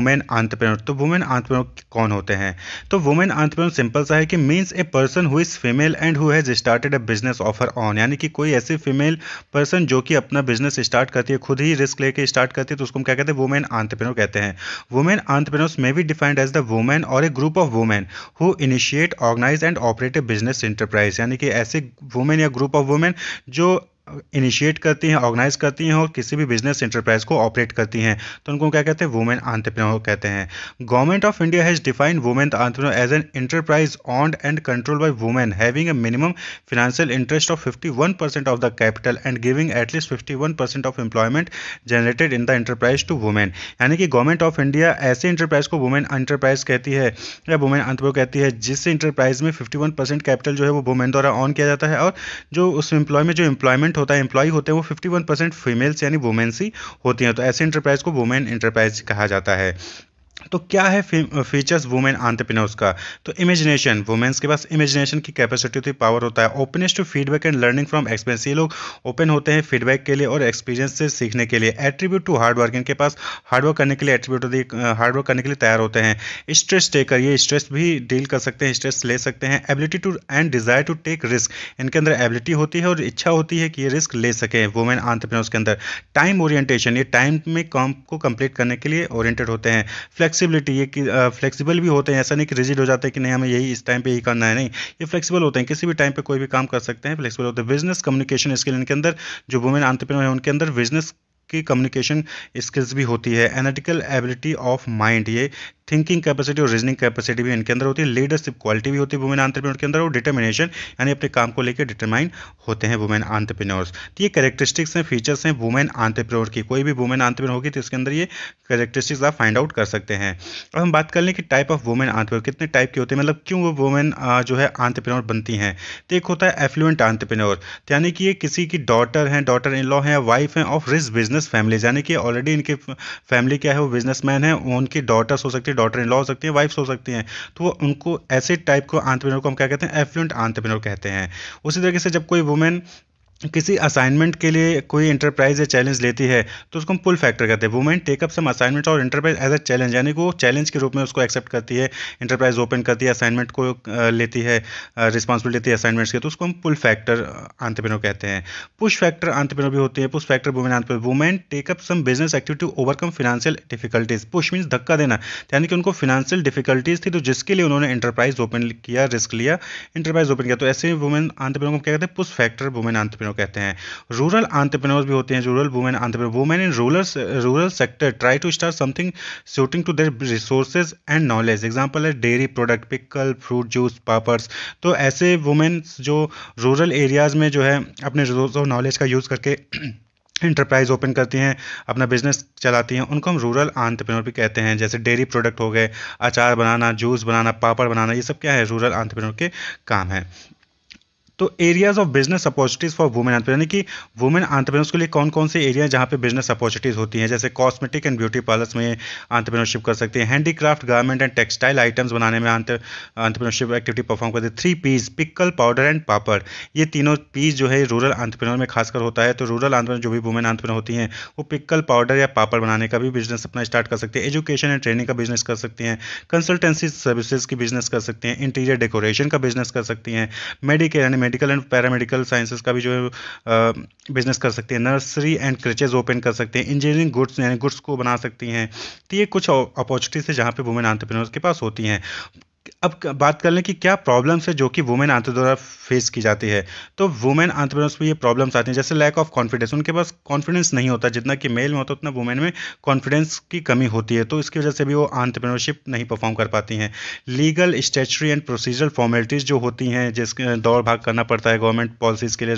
women entrepreneur तो women entrepreneur कौन होते हैं तो वुमेन आंट्रप्रनोर सिंपल सा है कि means a person who is female and who has started a business offer on यानी कि कोई ऐसी फीमेल पर्सन जो कि अपना बिजनेस स्टार्ट करती है खुद ही रिस्क लेके स्टार्ट करती है तो उसको हम क्या कहते हैं वुमेन आंट्रप्रनोर कहते हैं वुमेन आंट्रप्रनोर्स में भी डिफाइंड एज द वुमेन और a group of women who initiate organise and operate a business enterprise यानी कि ऐसे वुमेन या ग्रुप ऑफ वुमेन जो इनिशिएट करती हैं ऑर्गेनाइज करती हैं और किसी भी बिजनेस इंटरप्राइज को ऑपरेट करती हैं तो उनको क्या कहते हैं वुमेन आंट्रप्रनोर कहते हैं government of India has defined women entrepreneur as an enterprise on and control by women having a minimum financial interest of fifty percent of the capital and giving at least fifty percent of employment generated in the enterprise to women यानी कि government of India ऐसे enterprise को women enterprise कहती है या women entrepreneur कहती है जिस इंटरप्राइज में फिफ्टी परसेंट कैपिटल जो है वो वुमेन द्वारा ऑन किया जाता है और जो उस एम्प्लॉय में जो एम्प्लॉयमेंट परसेंट होता है एम्प्लॉय होते हैं वो फिफ्टी वन परसेंट फीमेल्स यानी वुमेन्स ही होती हैं तो ऐसे इंटरप्राइज को वुमेन इंटरप्राइज कहा जाता है तो क्या है फीचर्स वुमेन आंट्रप्रेन्योर्स का तो इमेजिनेशन वुमेन्स के पास इमेजिनेशन की कैपेसिटी होती पावर होता है openness to feedback and learning from experience ये लोग ओपन होते हैं फीडबैक के लिए और एक्सपीरियंस से सीखने के लिए एट्रीब्यूट टू हार्ड वर्क इनके पास हार्ड वर्क करने के लिए एट्रीब्यूट होती हार्ड वर्क करने के लिए तैयार होते हैं स्ट्रेस टेकर ये स्ट्रेस भी डील कर सकते हैं स्ट्रेस ले सकते हैं ability to and desire to take risk इनके अंदर एबिलिटी होती है और इच्छा होती है कि ये रिस्क ले सकें वुमेन आंट्रप्रेन्योर्स के अंदर टाइम ओरिएंटेशन ये टाइम में काम को कंप्लीट करने के लिए ओरिएंटेड होते हैं फ्लैक्स फ्लेक्सिबिलिटी ये कि फ्लेक्सिबल भी होते हैं ऐसा नहीं कि रिजिड हो जाते हैं कि नहीं हमें यही इस टाइम पे यही करना है नहीं ये फ्लेक्सिबल होते हैं किसी भी टाइम पे कोई भी काम कर सकते हैं फ्लेक्सिबल होते हैं बिजनेस कम्युनिकेशन स्किल इनके अंदर जो वुमेन आंट्रप्रनर है उनके अंदर बिजनेस की कम्युनिकेशन स्किल्स भी होती है एनाटिकल एबिलिटी ऑफ माइंड ये थिंकिंग कैपेसिटी और रीजनिंग कैपेसिटी भी इनके अंदर होती है लीडरशिप क्वालिटी भी होती है वुमेन आंट्रप्रेन्योर के अंदर और डिटर्मिनेशन यानी अपने काम को लेकर डिटरमाइन होते हैं वुमेन आंट्रप्रेन्योर्स तो ये करेक्टरिस्टिक्स हैं फीचर्स हैं वुमेन आंट्रप्रेन्योर की कोई भी वुमेन आंट्रप्रेन्योर होगी तो इसके अंदर ये करेक्टरिस्टिक्स आप फाइंड आउट कर सकते हैं अब हम बात कर लें कि टाइप ऑफ वुमेन आंट्रप्रेन्योर कितने टाइप के होते हैं मतलब क्यों वो वुमेन जो है आंट्रप्रेन्योर बनती हैं तो एक होता है एफ्लुएंट आंट्रप्रेन्योर तो यानी कि ये किसी की डॉटर हैं डॉटर इन लॉ हैं वाइफ हैं of risk business business families यानी कि ऑलरेडी इनके फैमिली क्या है वो बिजनेसमैन है उनकी डॉटर्स हो सकती है डॉटर इन लॉ हो सकती है वाइफ्स हो सकती हैं तो उनको ऐसे टाइप को आंतप्रनोर को हम क्या कहते हैं एफ्लुएंट आंतप्रनोर कहते हैं उसी तरीके से जब कोई वुमेन किसी असाइनमेंट के लिए कोई इंटरप्राइज या चैलेंज लेती है तो उसको हम पुल फैक्टर कहते हैं वुमेन टेकअप सम असाइनमेंट और इंटरप्राइज एज अ चैलेंज यानी कि वो चैलेंज के रूप में उसको एक्सेप्ट करती है इंटरप्राइज ओपन करती है असाइनमेंट को लेती है रिस्पॉन्सिबिलिटी असाइनमेंट्स की तो उसको हम पुल फैक्टर आंतपिनो कहते हैं पुश फैक्टर आंतपिनो भी होती है push factor women entrepreneur women take up some business activity overcome financial difficulties push means धक्का देना यानी कि उनको फिनेंशियल डिफिकल्टीज थी तो जिसके लिए उन्होंने इंटरप्राइज ओपन किया रिस्क लिया इंटरप्राइज ओपन किया तो ऐसे ही वुमेन आंतपिनो को क्या कहते हैं push factor women entrepreneur entrepreneur कहते हैं रूरल आंट्रप्रनोर भी होते हैं rural women entrepreneur women in rural rural sector try to start something suiting to their resources and knowledge example है dairy product pickle fruit juice पापर्स तो ऐसे women's जो रूरल एरियाज़ में जो है अपने रिसोर्स और नॉलेज का यूज़ करके इंटरप्राइज ओपन करती हैं अपना बिजनेस चलाती हैं उनको हम रूरल आंट्रप्रनोर भी कहते हैं जैसे डेयरी प्रोडक्ट हो गए अचार बनाना जूस बनाना पापड़ बनाना ये सब क्या है रूरल आंट्रप्रनोर के काम है तो areas of business opportunities for women entrepreneur यानी कि वुमेन आंट्रप्रनर्स के लिए कौन कौन से एरिया जहाँ पे बिजनेस अपॉर्चुनिटीज़ होती हैं जैसे कॉस्मेटिक एंड ब्यूटी पार्लर्स में आंट्रप्रनरशिप कर सकते हैं handicraft garment and textile items बनाने में आंट्रप्रनरशिप एक्टिविटी परफॉर्म करते हैं three piece pickle powder and papad ये तीनों पीस जो है रूरल आंट्रप्रनर में खासकर होता है तो रूरल आंट्रप्रनर जो भी वुमेन आंट्रप्रनर होती हैं वो पिकल पाउडर या पापड़ बनाने का भी बिजनेस अपना स्टार्ट कर सकते हैं एजुकेशन एंड ट्रेनिंग का बिजनेस कर सकते हैं कंसल्टेंसी सर्विसेज की बिजनेस कर सकते हैं इंटीरियर डेकोरेशन का बिजनेस कर सकती हैं medicare and medical and paramedical sciences का भी जो है बिजनेस कर सकती हैं नर्सरी एंड क्रिचेज ओपन कर सकते हैं इंजीनियरिंग गुड्स यानी गुड्स को बना सकती हैं तो ये कुछ अपॉर्चुनिटीज़ है जहाँ पे वुमेन आंट्रप्रनर्स के पास होती हैं अब बात कर लें कि क्या प्रॉब्लम्स है जो कि वुमेन आंत्र द्वारा फेस की जाती है तो वुमेन आंत्रप्रनर्स में ये प्रॉब्लम्स आती हैं जैसे लैक ऑफ कॉन्फिडेंस उनके पास कॉन्फिडेंस नहीं होता जितना कि मेल में होता उतना वुमेन में कॉन्फिडेंस की कमी होती है तो इसकी वजह से भी वो आंत्रप्रनरशिप नहीं परफॉर्म कर पाती हैं legal statutory and procedural formalities जो होती हैं जिसके दौड़ भाग करना पड़ता है गवर्नमेंट पॉलिसीज़ के लिए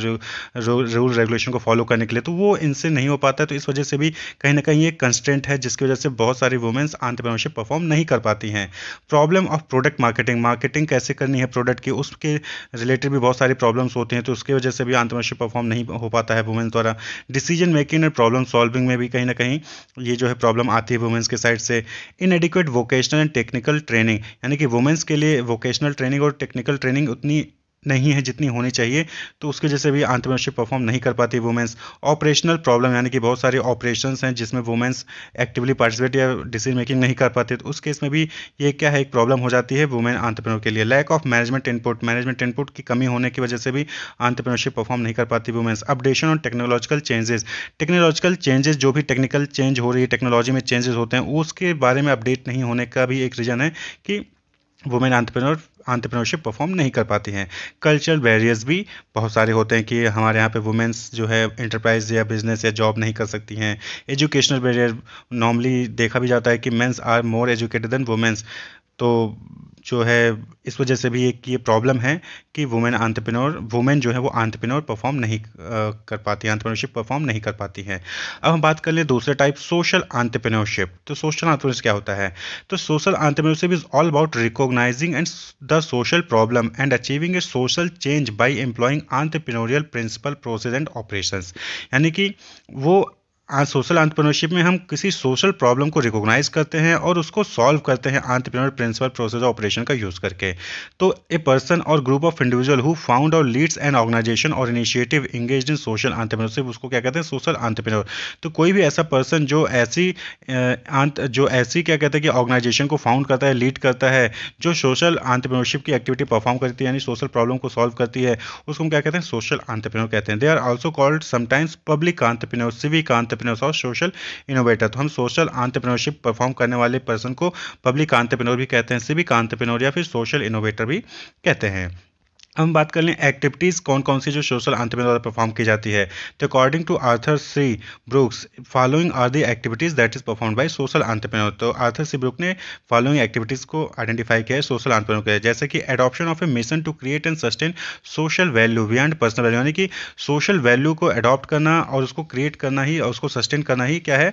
रूल रेगुलेशन को फॉलो करने के लिए तो वो इनसे नहीं हो पाता है तो इस वजह से भी कहीं ना कहीं ये कंस्टेंट है जिसकी वजह से बहुत सारी वुमेन्स आंत्रप्रनरशिप परफॉर्म नहीं कर पाती हैं problem of product product marketing marketing कैसे करनी है प्रोडक्ट की उसके रिलेटेड भी बहुत सारी प्रॉब्लम्स होते हैं तो उसकी वजह से भी आंतरमशिप परफॉर्म नहीं हो पाता है वुमेंस द्वारा डिसीजन मेकिंग और प्रॉब्लम सॉल्विंग में भी कहीं ना कहीं ये जो है प्रॉब्लम आती है वुमेंस के साइड से inadequate vocational and technical training यानी कि वुमेंस के लिए वोकेशनल ट्रेनिंग और टेक्निकल ट्रेनिंग उतनी नहीं है जितनी होनी चाहिए तो उसके जैसे भी आंट्रप्रनरशिप परफॉर्म नहीं कर पाती वुमेंस ऑपरेशनल प्रॉब्लम यानी कि बहुत सारे ऑपरेशन हैं जिसमें वुमेंस एक्टिवली पार्टिसिपेट या डिसीजन मेकिंग नहीं कर पाते तो उस केस में भी ये क्या है एक प्रॉब्लम हो जाती है वुमेन आंट्रप्रनर के लिए lack of management input management input की कमी होने की वजह से भी आंट्रप्रनरशिप परफॉर्म नहीं कर पाती वुमेंस अपडेशन और टेक्नोलॉजिकल चेंजेस टेक्नोलॉजिकल चेंजेस जो भी टेक्निकल चेंज हो रही है टेक्नोलॉजी में चेंजेस होते हैं उसके बारे में अपडेट नहीं होने का भी एक रीज़न है कि वुमेन आंट्रप्रनर आंट्रप्रनरशिप परफॉर्म नहीं कर पाती हैं कल्चरल बैरियर्स भी बहुत सारे होते हैं कि हमारे यहाँ पे वुमेंस जो है इंटरप्राइज या बिजनेस या जॉब नहीं कर सकती हैं एजुकेशनल बैरियर नॉर्मली देखा भी जाता है कि mens are more educated than womens तो जो है इस वजह से भी एक ये प्रॉब्लम है कि वुमेन आंट्रप्रनोर वुमेन जो है वो आंट्रप्रनोर परफॉर्म नहीं कर पाती आंट्रप्रनोरशिप परफॉर्म नहीं कर पाती है अब हम बात कर लें दूसरे टाइप सोशल आंट्रप्रनोरशिप तो सोशल आंट्रप्रनोरशिप क्या होता है तो social entrepreneurship is all about recognising and the social problem and achieving a social change by employing entrepreneurial principle process and operation यानी कि वो सोशल एंटरप्रेन्योरशिप में हम किसी सोशल प्रॉब्लम को रिकॉग्नाइज करते हैं और उसको सॉल्व करते हैं एंटरप्रेन्योर प्रिंसिपल प्रोसेस ऑपरेशन का यूज़ करके तो ए पर्सन और group of individual who found और लीड्स एन ऑर्गेनाइजेशन और initiative engage in social entrepreneurship उसको क्या कहते हैं सोशल एंटरप्रेन्योर तो कोई भी ऐसा पर्सन जो ऐसी जो ऐसी क्या कहते हैं कि ऑर्गेनाइजेशन को फाउंड करता है लीड करता है जो सोशल एंटरप्रेन्योरशिप की एक्टिविटी परफॉर्म करती है यानी सोशल प्रॉब्लम को सॉल्व करती है उसको हम क्या कहते हैं सोशल एंटरप्रेन्योर कहते हैं they are also called sometimes public entrepreneur civic entrepreneur entrepreneurs और सोशल इनोवेटर तो हम सोशल आंट्रप्रनोरशिप परफॉर्म करने वाले पर्सन को पब्लिक आंट्रप्रनोर भी कहते हैं सिविक आंट्रप्रनोर या फिर सोशल इनोवेटर भी कहते हैं हम बात कर लें एक्टिविटीज़ कौन कौन सी जो सोशल आंतरिक द्वारा परफॉर्म की जाती है तो according to Arthur C Brooks following are the activities that is perform by social entrepreneur तो आर्थर सी ब्रुक ने फॉलोइंग एक्टिविटीज़ को आइडेंटिफाई किया है सोशल आंतरप्रेन्योर के जैसे कि adoption of a mission to create and sustain social value beyond personal value यानी कि सोशल वैल्यू को अडॉप्ट करना और उसको क्रिएट करना ही और उसको सस्टेन करना ही क्या है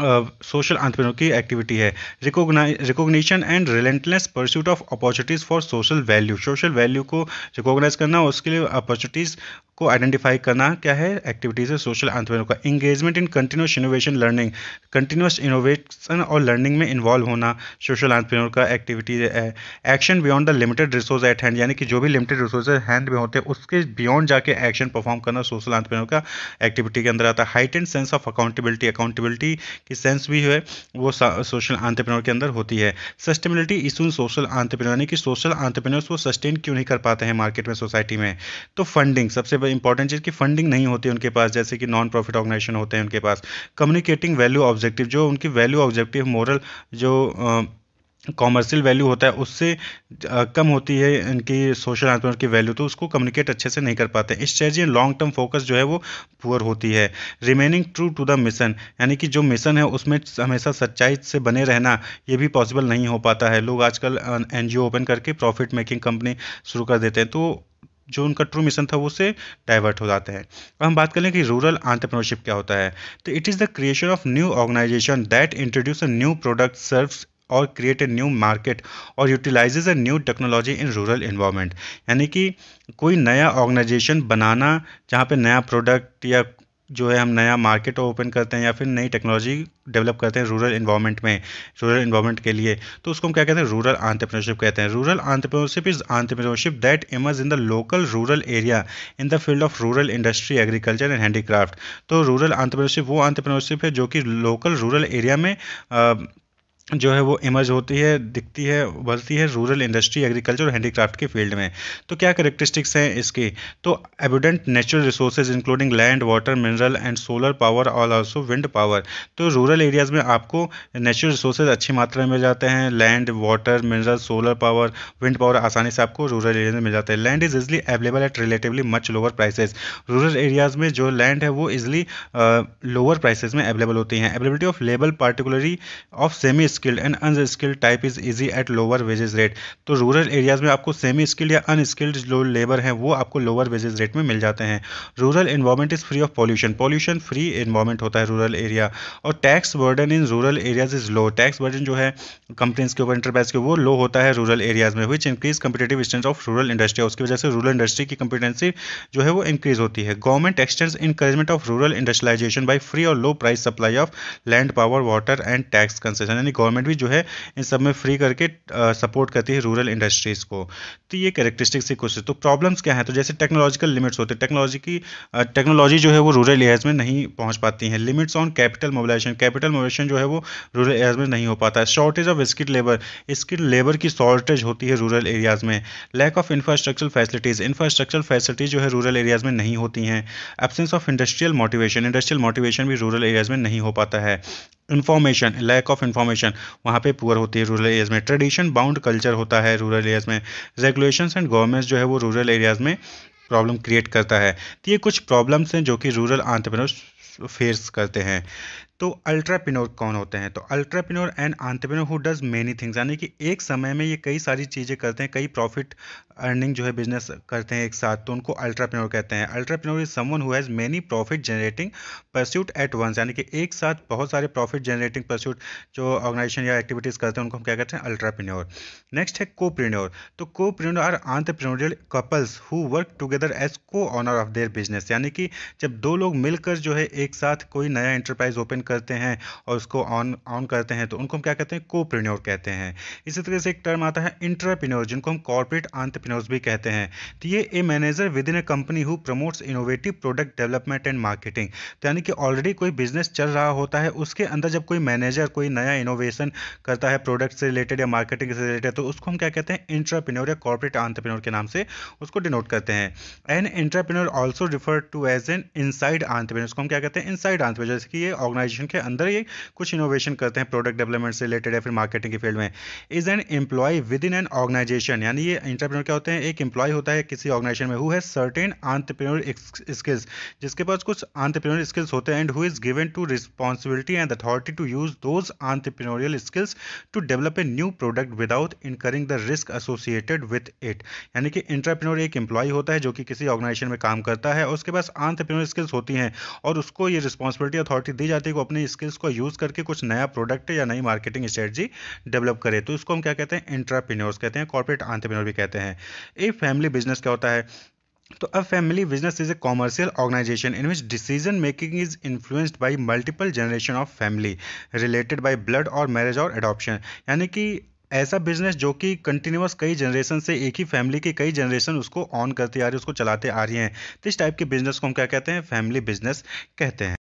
सोशल आंतरप्रेनोर की एक्टिविटी है recognition and relentless pursuit of opportunities for social value social value को रिकोगनाइज करना और उसके लिए अपॉर्चुनिटीज़ को आइडेंटिफाई करना क्या है एक्टिविटीज़ है सोशल आंतरप्रेनोर का engagement in continuous innovation learning continuous innovation और लर्निंग में इन्वॉल्व होना सोशल आंतरप्रेनोर का एक्टिविटी है action beyond the limited resource at hand यानी कि जो भी लिमिटेड रिसोर्स हैंड में होते हैं उसके बियॉन्ड जाके एक्शन परफॉर्म करना सोशल आंतरप्रेनोर का एक्टिविटी के अंदर आता है height and sense of accountability accountability की सेंस भी है वो सोशल आंतरप्रनोर के अंदर होती है सस्टेबिलिटी इशू सोशल आंतरप्रनोर यानी कि सोशल आंतरप्रनोर वो सस्टेन क्यों नहीं कर पाते हैं मार्केट में सोसाइटी में तो फंडिंग सबसे इंपॉर्टेंट चीज़ की फंडिंग नहीं होती उनके पास जैसे कि नॉन प्रॉफिट ऑर्गेनाइजेशन होते हैं उनके पास कम्युनिकेटिंग वैल्यू ऑब्जेक्टिव जो उनकी वैल्यू ऑब्जेक्टिव मॉरल जो कॉमर्शियल वैल्यू होता है उससे कम होती है इनकी सोशल एंटरप्रेन्योर की वैल्यू तो उसको कम्युनिकेट अच्छे से नहीं कर पाते strategy and long term focus जो है वो पुअर होती है remaining true to the mission यानी कि जो मिशन है उसमें हमेशा सच्चाई से बने रहना ये भी पॉसिबल नहीं हो पाता है लोग आजकल एन ओपन करके प्रॉफिट मेकिंग कंपनी शुरू कर देते हैं तो जो उनका ट्रू मिशन था वो उससे डाइवर्ट हो जाते हैं अब हम बात करें कि रूरल आंट्रप्रनोरशिप क्या होता है तो it is the creation of new organisation that introduce a new product serves और क्रिएट ए न्यू मार्केट और utilises a new technology in rural environment यानी कि कोई नया ऑर्गेनाइजेशन बनाना जहाँ पे नया प्रोडक्ट या जो है हम नया मार्केट ओपन करते हैं या फिर नई टेक्नोलॉजी डेवलप करते हैं रूरल इन्वायरमेंट में रूरल इन्वायरमेंट के लिए तो उसको हम क्या कहते हैं रूरल आंट्रप्रनरशिप कहते हैं rural entrepreneurship is entrepreneurship that emerge in the local rural area in the field of rural industry agriculture and handicraft तो रूरल आंट्रप्रनरशिप वो आंट्रप्रनरशिप है जो कि लोकल रूरल एरिया में आ, जो है वो इमर्ज होती है दिखती है बढ़ती है रूरल इंडस्ट्री एग्रीकल्चर और हैंडीक्राफ्ट के फील्ड में तो क्या करेक्टरिस्टिक्स हैं इसकी तो evident natural resources including land water mineral and solar power और ऑल्सो विंड पावर तो रूरल एरियाज़ में आपको नेचुरल रिसोर्सेज अच्छी मात्रा में मिल जाते हैं land water mineral solar power wind power आसानी से आपको रूरल एरियाज में मिल जाते हैं land is easily available at relatively much lower prices rural areas में जो लैंड है वो इजली लोअर प्राइसेज में अवेलेबल होती हैं availability of labour particularly of semi skilled and unskilled type is easy at lower wages rate तो rural areas में आपको सेमी स्किल्ड या अनस्किल्ड जो लेबर हैं वो आपको लोअर वेजेस रेट में मिल जाते हैं rural environment is free of pollution pollution free environment होता है रूरल एरिया और tax burden in rural areas is low tax burden जो है कंपनीज के ऊपर इंटरप्राइज के वो लो होता है रूरल एरियाज में which increase competitive stance of rural industry उसकी वजह से रूरल इंडस्ट्री की कंपिटेंसी जो है वो इंक्रीज होती है government extends encouragement of rural industrialization by free और low price supply of land power water and tax concession यानी गवर्नमेंट भी जो है इन सब में फ्री करके सपोर्ट करती है रूरल इंडस्ट्रीज़ को तो ये कैरेक्टरिस्टिक्स ही कुछ है तो प्रॉब्लम्स क्या हैं तो जैसे टेक्नोलॉजिकल लिमिट्स होते हैं टेक्नोलॉजी की टेक्नोलॉजी जो है वो रूरल एरियाज़ में नहीं पहुँच पाती हैं limits on capital mobilization capital mobilization जो है वो रूरल एरियाज़ में नहीं हो पाता है shortage of skill labour skill labour की शॉर्टेज होती है रूरल एरियाज़ में lack of infrastructure facilities infrastructure facilities जो है रूरल एरियाज़ में नहीं होती हैं absence of industrial motivation industrial motivation भी रूरल एरियाज़ में नहीं हो पाता है इन्फॉर्मेशन लैक ऑफ इन्फॉर्मेशन वहाँ पे पुअर होती है रूरल एरियाज़ में ट्रेडिशन बाउंड कल्चर होता है रूरल एरियाज़ में रेगुलेशंस एंड गवर्नमेंट्स जो है वो रूरल एरियाज़ में प्रॉब्लम क्रिएट करता है तो ये कुछ प्रॉब्लम्स हैं जो कि रूरल आंट्रप्रनर्स फेस करते हैं तो अल्ट्रापिनोर कौन होते हैं तो ultrapreneur and entrepreneur who does many things यानी कि एक समय में ये कई सारी चीज़ें करते हैं कई प्रॉफिट अर्निंग जो है बिजनेस करते हैं एक साथ तो उनको अल्ट्रापिनोर कहते हैं ultrapreneur is someone who has many profit generating pursuit at once यानी कि एक साथ बहुत सारे प्रॉफिट जनरेटिंग परस्यूट जो ऑर्गेनाइजेशन या एक्टिविटीज़ करते हैं उनको हम क्या कहते हैं अल्ट्रापिनोर नेक्स्ट है कोप्रिन्योर तो copreneur are entrepreneurial couples who work together as co owner of their business यानी कि जब दो लोग मिलकर जो है एक साथ कोई नया एंटरप्राइज ओपन करते हैं और उसको ऑन ऑन करते हैं तो उनको हम क्या कहते हैं कोप्रेन्योर कहते हैं इसी तरीके से एक टर्म आता है इंटरप्रेन्योर जिनको हम कॉर्पोरेट आंट्रप्रेन्योर्स भी कहते हैं तो ये a manager within a company who promotes innovative product development and marketing तो यानी कि ऑलरेडी कोई बिजनेस चल रहा होता है उसके अंदर जब कोई मैनेजर कोई नया इनोवेशन करता है प्रोडक्ट से रिलेटेड या मार्केटिंग से रिलेटेड तो उसको हम क्या कहते हैं इंटरप्रेन्योर या कॉर्पोरेट आंट्रप्रेन्योर के नाम से उसको डिनोट करते हैं an intrapreneur also refer to as an inside entrepreneur उसको हम क्या कहते हैं इनसाइड आंट्रप्रेन्योर जैसे कि ये ऑर्गेनाइज ऑर्गेनाइजेशन के अंदर ये कुछ इनोवेशन करते हैं प्रोडक्ट डेवलपमेंट से रिलेटेड या फिर मार्केटिंग के फील्ड में is an employee within an organization यानी ये इंटरप्रेन्योर क्या होते हैं एक एम्प्लॉय होता है किसी ऑर्गेनाइजेशन में हु है सर्टेन आंतप्रेन्योर स्किल्स जिसके पास कुछ आंतप्रेन्योर स्किल्स होते हैं and who is given to responsibility and authority to use those entrepreneurial skills to develop a new product without incurring the risk associated with it यानी कि इंटरप्रेन्योर एक employ होता है जो कि किसी ऑर्गेनाइजेशन में काम करता है उसके पास आंतप्रेन्योर स्किल्स होती हैं और उसको ये रिस्पॉन्सिबिलिटी अथॉरिटी दी जाती है अपनी स्किल्स को यूज़ करके कुछ नया प्रोडक्ट या नई मार्केटिंग स्ट्रेटजी डेवलप करे तो इसको हम क्या कहते हैं इंट्राप्रीनियोर्स कहते हैं कॉर्पोरेट आंट्रप्रीनियोर भी कहते हैं ए फैमिली बिजनेस क्या होता है तो a family business is a commercial organization in which decision making is influenced by multiple generation of family related by blood और मैरिज और एडॉप्शन यानी कि ऐसा बिजनेस जो कि कंटिन्यूस कई जनरेशन से एक ही फैमिली की कई जनरेशन उसको ऑन करती आ रही है उसको चलाते आ रही हैं तो इस टाइप के बिजनेस को हम क्या कहते हैं फैमिली बिजनेस कहते हैं